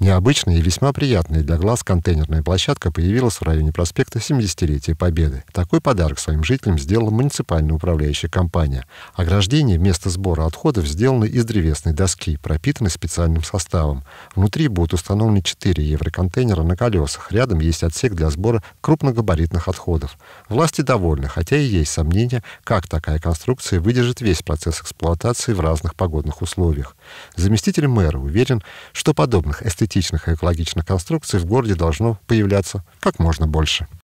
Необычная и весьма приятная для глаз контейнерная площадка появилась в районе проспекта 70-летия Победы. Такой подарок своим жителям сделала муниципальная управляющая компания. Ограждение вместо сбора отходов сделано из древесной доски, пропитанной специальным составом. Внутри будут установлены 4 евроконтейнера на колесах. Рядом есть отсек для сбора крупногабаритных отходов. Власти довольны, хотя и есть сомнения, как такая конструкция выдержит весь процесс эксплуатации в разных погодных условиях. Заместитель мэра уверен, что подобных эстетических этичных и экологичных конструкций в городе должно появляться как можно больше.